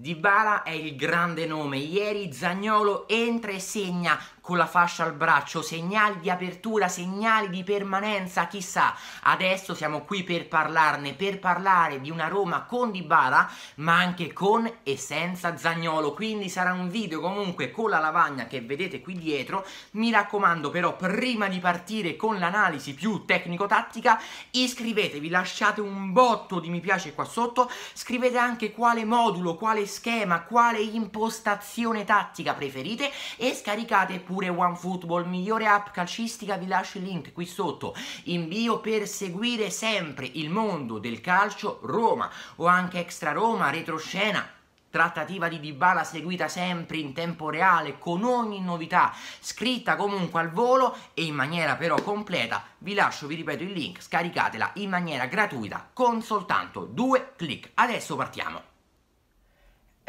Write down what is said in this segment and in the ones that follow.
Dybala è il grande nome, ieri Zagnolo entra e segna con la fascia al braccio, segnali di apertura, segnali di permanenza, chissà. Adesso siamo qui per parlarne, per parlare di una Roma con Dybala, ma anche con e senza Zagnolo, quindi sarà un video comunque con la lavagna che vedete qui dietro. Mi raccomando però prima di partire con l'analisi più tecnico-tattica, iscrivetevi, lasciate un botto di mi piace qua sotto, scrivete anche quale modulo, quale schema, quale impostazione tattica preferite e scaricate pure pure OneFootball, migliore app calcistica, vi lascio il link qui sotto in bio per seguire sempre il mondo del calcio Roma o anche Extra Roma, retroscena trattativa di Dybala seguita sempre in tempo reale con ogni novità scritta comunque al volo e in maniera però completa vi lascio vi ripeto il link scaricatela in maniera gratuita con soltanto due clic adesso partiamo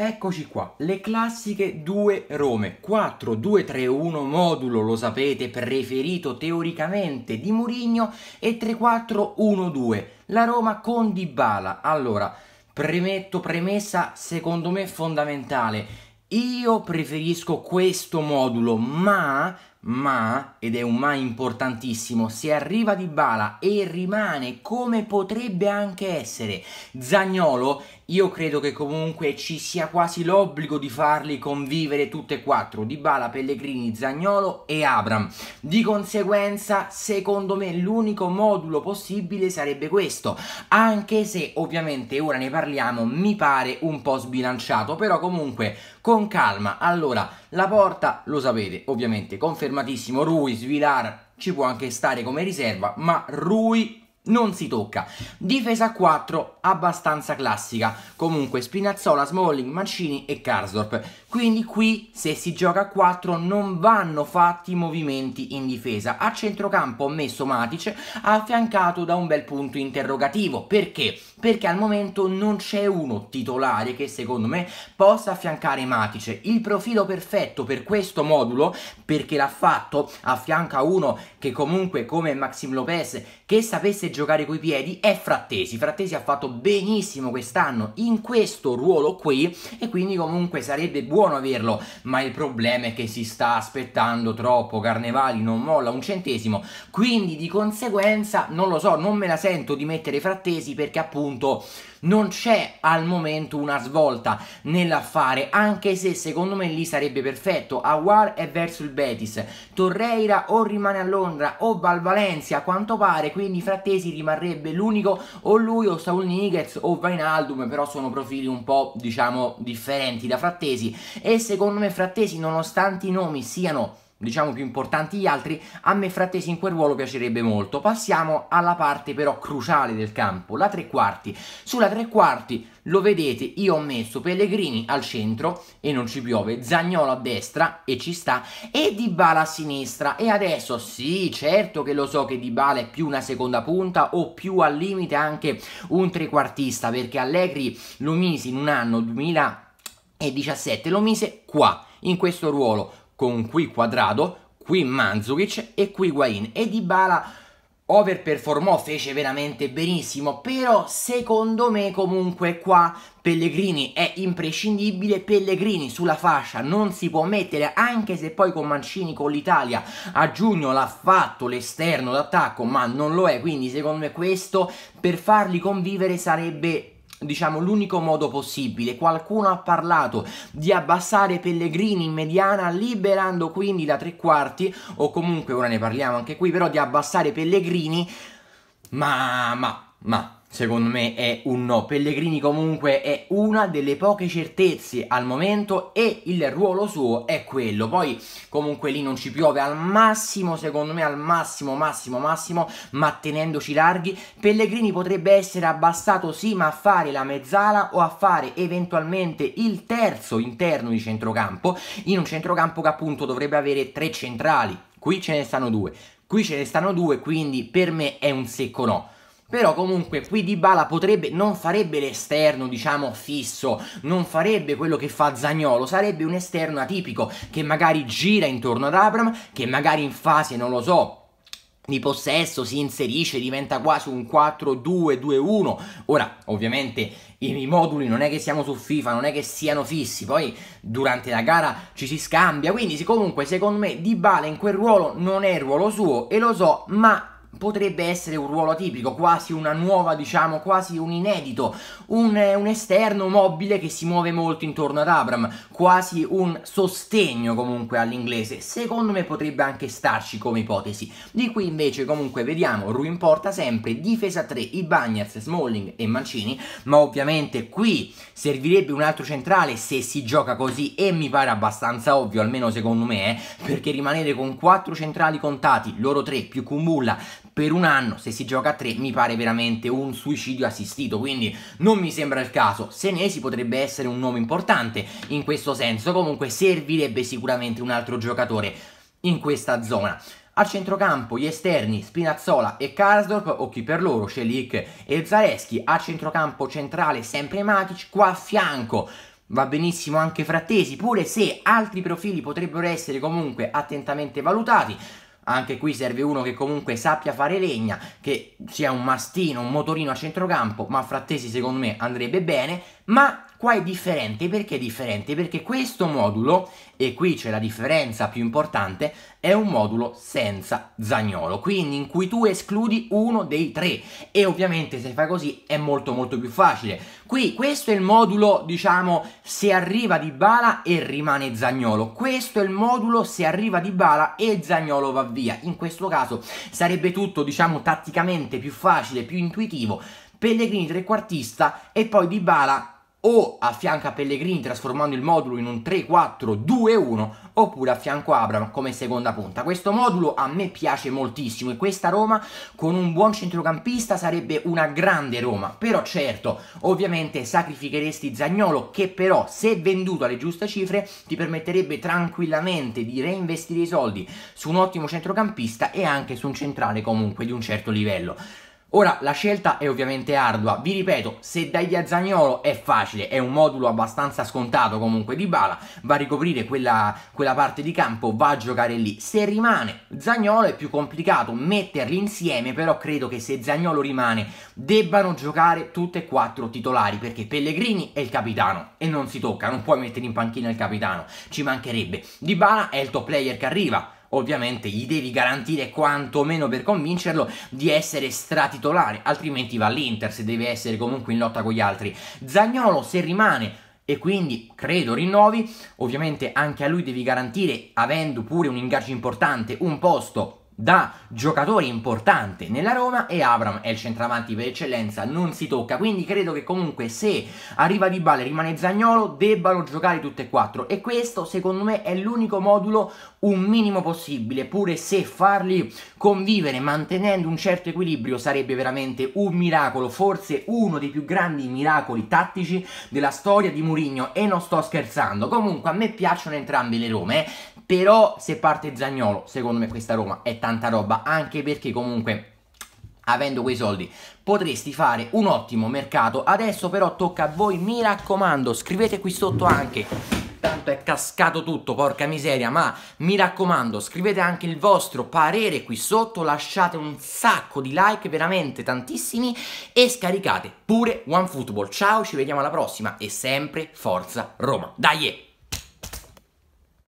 Eccoci qua, le classiche due Rome, 4-2-3-1 modulo, lo sapete, preferito teoricamente di Murigno e 3-4-1-2, la Roma con Dybala. Allora, premetto, premessa secondo me fondamentale, io preferisco questo modulo, ma ma, ed è un ma importantissimo, se arriva Di Bala e rimane come potrebbe anche essere Zagnolo, io credo che comunque ci sia quasi l'obbligo di farli convivere tutte e quattro, Di Bala, Pellegrini, Zagnolo e Abram. Di conseguenza, secondo me, l'unico modulo possibile sarebbe questo, anche se ovviamente ora ne parliamo, mi pare un po' sbilanciato, però comunque con calma. Allora, la porta lo sapete, ovviamente, confermatissimo, Rui, Svilar ci può anche stare come riserva, ma Rui non si tocca. Difesa 4 abbastanza classica, comunque Spinazzola, Smalling, Mancini e Karsdorp. Quindi qui se si gioca a 4 non vanno fatti movimenti in difesa. A centrocampo ho messo Matic affiancato da un bel punto interrogativo. Perché? Perché al momento non c'è uno titolare che secondo me possa affiancare Matic. Il profilo perfetto per questo modulo, perché l'ha fatto, affianca uno che comunque come Maxim Lopez che sapesse giocare coi piedi è Frattesi. Frattesi ha fatto benissimo quest'anno in questo ruolo qui e quindi comunque sarebbe buono averlo, ma il problema è che si sta aspettando troppo, Carnevali non molla un centesimo, quindi di conseguenza non lo so, non me la sento di mettere Frattesi perché appunto non c'è al momento una svolta nell'affare, anche se secondo me lì sarebbe perfetto. Aguar è verso il Betis, Torreira o rimane a Londra o va al Valencia, a quanto pare, quindi Frattesi rimarrebbe l'unico o lui o Saul Niguez o Vainaldum, però sono profili un po' diciamo differenti da Frattesi e secondo me Frattesi nonostante i nomi siano diciamo più importanti gli altri, a me Frattesi in quel ruolo piacerebbe molto. Passiamo alla parte però cruciale del campo, la tre quarti. Sulla tre quarti lo vedete, io ho messo Pellegrini al centro e non ci piove, Zagnolo a destra e ci sta, e Dybala a sinistra. E adesso sì, certo che lo so che Dybala è più una seconda punta o più al limite anche un trequartista, perché Allegri lo mise in un anno 2017, lo mise qua in questo ruolo con qui Quadrado, qui Manzuric e qui Guain. E Dybala overperformò, fece veramente benissimo, però secondo me comunque qua Pellegrini è imprescindibile, Pellegrini sulla fascia non si può mettere anche se poi con Mancini con l'Italia a giugno l'ha fatto l'esterno d'attacco ma non lo è, quindi secondo me questo per farli convivere sarebbe diciamo l'unico modo possibile. Qualcuno ha parlato di abbassare Pellegrini in mediana liberando quindi da tre quarti o comunque ora ne parliamo anche qui però di abbassare Pellegrini ma ma ma Secondo me è un no. Pellegrini comunque è una delle poche certezze al momento e il ruolo suo è quello. Poi comunque lì non ci piove al massimo, secondo me al massimo, massimo, massimo, ma tenendoci larghi. Pellegrini potrebbe essere abbassato sì, ma a fare la mezzala o a fare eventualmente il terzo interno di centrocampo, in un centrocampo che appunto dovrebbe avere tre centrali. Qui ce ne stanno due, qui ce ne stanno due, quindi per me è un secco no. Però comunque qui Dybala potrebbe, non farebbe l'esterno diciamo fisso, non farebbe quello che fa Zagnolo, sarebbe un esterno atipico che magari gira intorno ad Abram, che magari in fase, non lo so, di possesso si inserisce, diventa quasi un 4-2-2-1. Ora, ovviamente i, moduli non è che siamo su FIFA, non è che siano fissi, poi durante la gara ci si scambia, quindi comunque secondo me Dybala in quel ruolo non è il ruolo suo e lo so, ma potrebbe essere un ruolo tipico, quasi una nuova, diciamo, quasi un inedito, un, eh, un, esterno mobile che si muove molto intorno ad Abram, quasi un sostegno comunque all'inglese. Secondo me potrebbe anche starci come ipotesi. Di qui invece comunque vediamo Ruin porta sempre difesa 3 i Bagners, Smalling e Mancini, ma ovviamente qui servirebbe un altro centrale se si gioca così e mi pare abbastanza ovvio, almeno secondo me, eh, perché rimanere con 4 centrali contati, loro 3 più Kumbulla per un anno, se si gioca a tre, mi pare veramente un suicidio assistito, quindi non mi sembra il caso. Senesi potrebbe essere un nome importante in questo senso, comunque servirebbe sicuramente un altro giocatore in questa zona. Al centrocampo gli esterni Spinazzola e Karsdorp, occhi per loro, Celic e Zareschi. Al centrocampo centrale sempre Matic, qua a fianco va benissimo anche Frattesi, pure se altri profili potrebbero essere comunque attentamente valutati. Anche qui serve uno che comunque sappia fare legna, che sia un mastino, un motorino a centrocampo, ma Frattesi secondo me andrebbe bene, ma Qua è differente, perché è differente? Perché questo modulo, e qui c'è la differenza più importante, è un modulo senza zagnolo, quindi in cui tu escludi uno dei tre. E ovviamente se fai così è molto molto più facile. Qui questo è il modulo, diciamo, se arriva di bala e rimane zagnolo. Questo è il modulo se arriva di bala e zagnolo va via. In questo caso sarebbe tutto, diciamo, tatticamente più facile, più intuitivo. Pellegrini trequartista e poi di o affianca Pellegrini trasformando il modulo in un 3-4-2-1 oppure affianco Abram come seconda punta. Questo modulo a me piace moltissimo e questa Roma con un buon centrocampista sarebbe una grande Roma, però certo ovviamente sacrificheresti Zagnolo che però se venduto alle giuste cifre ti permetterebbe tranquillamente di reinvestire i soldi su un ottimo centrocampista e anche su un centrale comunque di un certo livello. Ora la scelta è ovviamente ardua, vi ripeto, se dai a Zagnolo è facile, è un modulo abbastanza scontato comunque di Bala, va a ricoprire quella, quella parte di campo, va a giocare lì. Se rimane Zagnolo è più complicato metterli insieme, però credo che se Zagnolo rimane debbano giocare tutte e quattro titolari, perché Pellegrini è il capitano e non si tocca, non puoi mettere in panchina il capitano, ci mancherebbe. Di Bala è il top player che arriva ovviamente gli devi garantire quantomeno per convincerlo di essere stratitolare, altrimenti va all'Inter se deve essere comunque in lotta con gli altri. Zagnolo se rimane e quindi credo rinnovi, ovviamente anche a lui devi garantire, avendo pure un ingaggio importante, un posto da giocatore importante nella Roma e Abram è il centravanti per eccellenza, non si tocca, quindi credo che comunque se arriva Di Bale e rimane Zagnolo debbano giocare tutte e quattro e questo secondo me è l'unico modulo un minimo possibile, pure se farli convivere mantenendo un certo equilibrio sarebbe veramente un miracolo, forse uno dei più grandi miracoli tattici della storia di Mourinho e non sto scherzando, comunque a me piacciono entrambe le Rome, eh? però se parte Zagnolo secondo me questa Roma è tanto tanta roba, anche perché comunque avendo quei soldi potresti fare un ottimo mercato adesso però tocca a voi mi raccomando scrivete qui sotto anche tanto è cascato tutto porca miseria ma mi raccomando scrivete anche il vostro parere qui sotto lasciate un sacco di like veramente tantissimi e scaricate pure OneFootball ciao ci vediamo alla prossima e sempre forza Roma dai